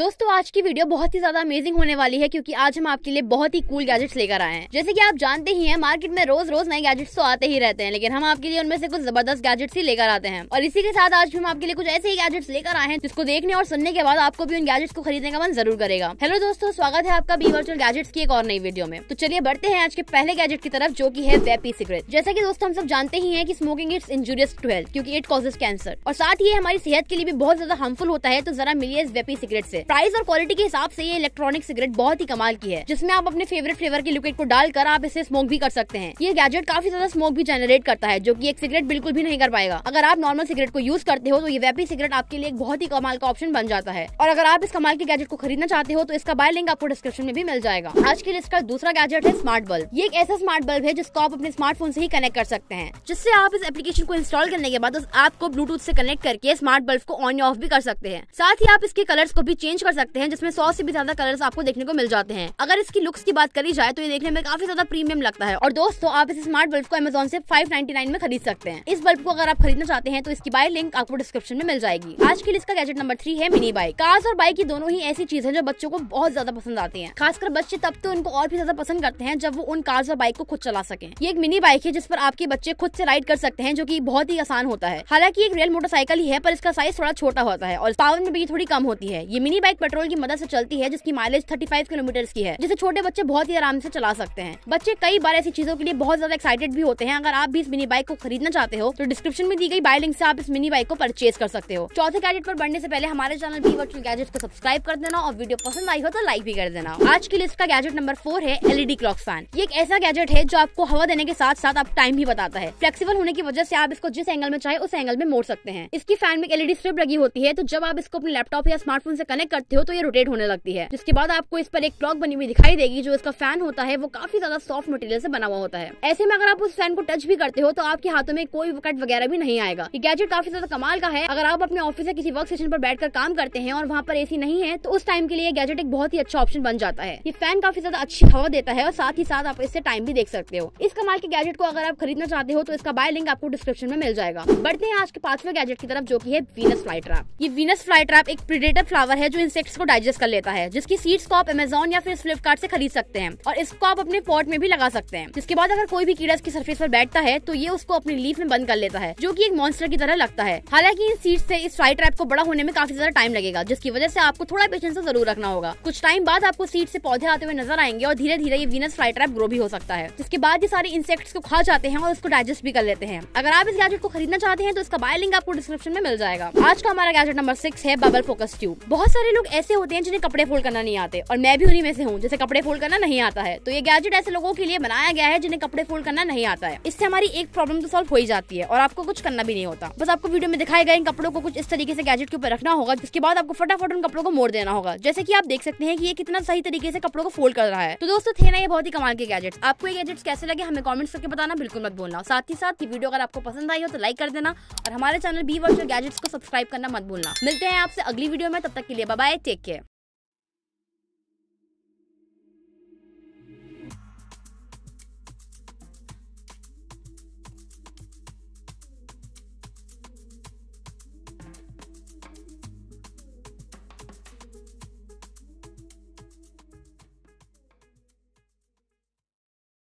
दोस्तों आज की वीडियो बहुत ही ज्यादा अमेजिंग होने वाली है क्योंकि आज हम आपके लिए बहुत ही कूल गैजेट्स लेकर आए हैं जैसे कि आप जानते ही हैं मार्केट में रोज रोज नए गैजेट्स तो आते ही रहते हैं लेकिन हम आपके लिए उनमें से कुछ जबरदस्त गैजेट्स ही लेकर आते हैं और इसी के साथ आज हम आपके लिए कुछ ऐसे ही गैजेट्स लेकर आए हैं जिसको देखने और सुनने के बाद आपको भी उन गैजेट्स को खरीदने का मन जरूर करेगा हेलो दोस्तों स्वागत है आपका बी वर्चुअल गैजेट्स की एक और नई वीडियो में तो चलिए बढ़ते हैं आज के पहले गैजेट की तरफ जो की है वेपी सिगरेट जैसे की दोस्तों हम सब जानते ही है की smoking it's injurious to health क्योंकि इट कॉजेज कैंसर और साथ ही हमारी सेहत के लिए भी बहुत ज्यादा हार्मफुल होता है तो जरा मिलिए इस वेपी सिगरेट ऐसी प्राइस और क्वालिटी के हिसाब से ये इलेक्ट्रॉनिक सिगरेट बहुत ही कमाल की है जिसमें आप अपने फेवरेट फ्लेवर के लिक्विड को डालकर आप इसे स्मोक भी कर सकते हैं ये गैजेट काफी ज्यादा स्मोक भी जनरेट करता है जो की एक सिगरेट बिल्कुल भी नहीं कर पाएगा अगर आप नॉर्मल सिगरेट को यूज करते हो तो ये वेपी सिगरेट आपके लिए एक बहुत ही कमाल का ऑप्शन बन जाता है और अगर आप इस कमाल के गैजेट को खरीदना चाहते हो तो इसका बाय लिंक आपको डिस्क्रिप्शन में भी मिल जाएगा आज की लिस्ट का दूसरा गैजेट है स्मार्ट बल्ब ये एक ऐसा स्मार्ट बल्ब है जिसको आप अपने स्मार्टफोन से ही कनेक्ट कर सकते हैं जिससे आप इस एप्लीकेशन को इंस्टॉल करने के बाद उस को ब्लूटूथ से कनेक्ट करके स्मार्ट बल्ब को ऑन या ऑफ भी कर सकते हैं साथ ही आप इसके कलर्स को भी चेंज चेंज कर सकते हैं जिसमें सौ से भी ज्यादा कलर्स आपको देखने को मिल जाते हैं अगर इसकी लुक्स की बात करी जाए तो ये देखने में काफी ज्यादा प्रीमियम लगता है और दोस्तों आप इस स्मार्ट बल्ब को अमेजोन से फाइव में खरीद सकते हैं इस बल्ब को अगर आप खरीदना चाहते हैं तो इसकी बाय लिंक आपको डिस्क्रिप्शन में मिल जाएगी आज के लिए इसका गैजेट नंबर थ्री है मिनी बाइक कार्स और बाइक ये दोनों ही ऐसी चीज है जो बच्चों को बहुत ज्यादा पसंद आती है खासकर बच्चे तब तो उनको और भी ज्यादा पसंद करते हैं जब वो उन कार्स और बाइक को खुद चला सके ये एक मिनी बाइक है जिस पर आपके बच्चे खुद से राइड कर सकते हैं जो की बहुत ही आसान होता है हालांकि एक रियल मोटरसाइकिल ही है पर इसका साइज थोड़ा छोटा होता है और पावर में भी थोड़ी कम होती है ये मिनी मेरी बाइक पेट्रोल की मदद से चलती है जिसकी माइलेज 35 किलोमीटर की है जिसे छोटे बच्चे बहुत ही आराम से चला सकते हैं बच्चे कई बार ऐसी चीजों के लिए बहुत ज्यादा एक्साइटेड भी होते हैं अगर आप भी इस मिनी बाइक को खरीदना चाहते हो तो डिस्क्रिप्शन में दी गई बाय लिंक से आप इस मिनी बाइक को परचेज कर सकते हो चौथे गैजेट पर बढ़ने से पहले हमारे चैनल भी वर्चुअल गैजेट को सब्सक्राइब कर देना और वीडियो पसंद आई हो तो लाइक भी कर देना आज की लिस्ट का गैजेट नंबर फोर है एलईडी क्लॉक फैन ये एक ऐसा गैजेट है जो आपको हवा देने के साथ साथ आप टाइम भी बताता है फ्लेक्सीबल होने की वजह से आप इसको जिस एंगल में चाहे उस एंगल में मोड़ सकते हैं इसकी फैन में एलईडी स्ट्रिप e लगी होती है तो जब आप इसको अपने लैपटॉप या स्मार्टफोन से कनेक्ट करते हो तो ये रोटेट होने लगती है जिसके बाद आपको इस पर एक क्लॉक बनी हुई दिखाई देगी जो इसका फैन होता है वो काफी ज्यादा सॉफ्ट मटेरियल से बना हुआ होता है ऐसे में अगर आप उस फैन को टच भी करते हो तो आपके हाथों में कोई कट वगैरह भी नहीं आएगा ये गैजेट काफी ज्यादा कमाल का है अगर आप अपने ऑफिस या किसी वर्क स्टेशन पर बैठकर काम करते हैं और वहाँ पर एसी नहीं है तो उस टाइम के लिए गैजेट एक बहुत ही अच्छा ऑप्शन बन जाता है ये फैन काफी ज्यादा अच्छी हवा देता है और साथ ही साथ आप इससे टाइम भी देख सकते हो इस कमाल के गैजेट को अगर आप खरीदना चाहते हो तो इसका बाय लिंक आपको डिस्क्रिप्शन में मिल जाएगा बढ़ते हैं आज के पांचवे गैजेट की तरफ जो की है वीनस फ्लाई ट्रैप ये वीनस फ्लाई ट्रैप एक प्रिडेटर फ्लावर है जो इंसेक्ट्स को डाइजेस्ट कर लेता है जिसकी सीड्स को आप अमेजोन या फिर फ्लिपकार्ट से खरीद सकते हैं और इसको आप अपने पॉट में भी लगा सकते हैं जिसके बाद अगर कोई भी कीड़ा इसकी सर्फेस पर बैठता है तो ये उसको अपनी लीफ में बंद कर लेता है जो की एक मॉन्स्टर की तरह लगता है हालांकि इन सीड्स से इस फ्लाई ट्रैप को बड़ा होने में काफी ज्यादा टाइम लगेगा जिसकी वजह से आपको थोड़ा पेशेंस तो जरूर रखना होगा कुछ टाइम बाद आपको सीड से पौधे आते हुए नजर आएंगे और धीरे धीरे ये वीनस फ्लाई ट्रैप ग्रो भी हो सकता है जिसके बाद ये सारे इंसेक्ट्स को खा जाते हैं और उसको डाइजेस्ट भी कर लेते हैं अगर आप इस गैजेट को खरीदना चाहते हैं तो इसका बाय लिंक आपको डिस्क्रिप्शन में मिल जाएगा आज का हमारा गैजेट नंबर सिक्स है बबल फोकस ट्यूब बहुत सारे सारे लोग ऐसे होते हैं जिन्हें कपड़े फोल्ड करना नहीं आते और मैं भी उन्हीं में से हूँ जैसे कपड़े फोल्ड करना नहीं आता है तो ये गैजेट ऐसे लोगों के लिए बनाया गया है जिन्हें कपड़े फोल्ड करना नहीं आता है इससे हमारी एक प्रॉब्लम तो सॉल्व हो ही जाती है और आपको कुछ करना भी नहीं होता बस आपको वीडियो में दिखाए गए इन कपड़ों को कुछ इस तरीके से गैजेट के ऊपर रखना होगा जिसके बाद आपको फटाफट उन कपड़ों को मोड़ देना होगा जैसे की आप देख सकते हैं कि ये कितना सही तरीके से कपड़ों को फोल्ड कर रहा है तो दोस्तों थे ना ये बहुत ही कमाल के गैजेट आपको ये गैजेट कैसे लगे हमें कॉमेंट्स करके बताना बिल्कुल मत बोलना साथ ही साथ ये वीडियो अगर आपको पसंद आई हो तो लाइक कर देना और हमारे चैनल बी वर्चुअल गैजेट्स को सब्सक्राइब करना मत भूलना मिलते हैं आपसे अगली वीडियो में तब तक के लिए बाबा Acabar é